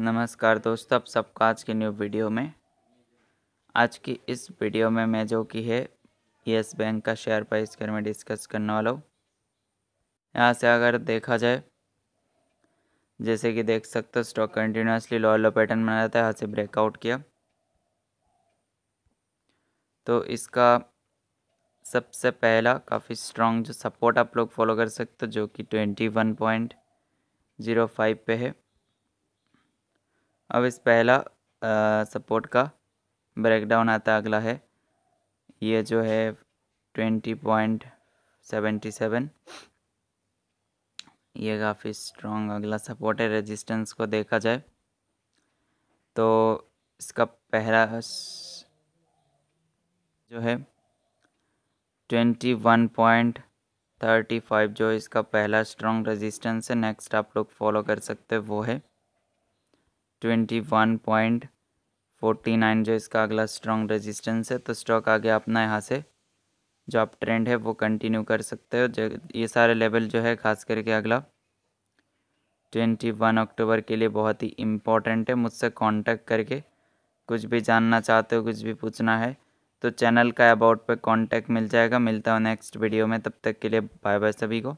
नमस्कार दोस्तों आप सबका आज की न्यू वीडियो में आज की इस वीडियो में मैं जो कि है येस बैंक का शेयर प्राइस के में डिस्कस करने वाला हूँ यहाँ से अगर देखा जाए जैसे कि देख सकते हो stock continuously low low pattern बना रहता है यहाँ से ब्रेकआउट किया तो इसका सबसे पहला काफ़ी स्ट्रॉन्ग जो सपोर्ट आप लोग फॉलो कर सकते हो जो कि twenty one point zero five पे है अब इस पहला सपोर्ट का ब्रेकडाउन आता है अगला है ये जो है ट्वेंटी पॉइंट सेवेंटी सेवन ये काफ़ी स्ट्रॉन्ग अगला सपोर्ट है रेजिस्टेंस को देखा जाए तो इसका पहला जो है twenty one point thirty five जो इसका पहला स्ट्रॉन्ग रेजिस्टेंस है नेक्स्ट आप लोग फॉलो कर सकते हैं वो है twenty one point forty nine जो इसका अगला स्ट्रॉन्ग रेजिस्टेंस है तो स्टॉक आगे अपना यहाँ से जो आप ट्रेंड है वो कंटिन्यू कर सकते हो जो ये सारे लेवल जो है खास करके अगला ट्वेंटी वन अक्टूबर के लिए बहुत ही इम्पॉर्टेंट है मुझसे कांटेक्ट करके कुछ भी जानना चाहते हो कुछ भी पूछना है तो चैनल का अबाउट पे कांटेक्ट मिल जाएगा मिलता हूँ नेक्स्ट वीडियो में तब तक के लिए बाय बाय सभी को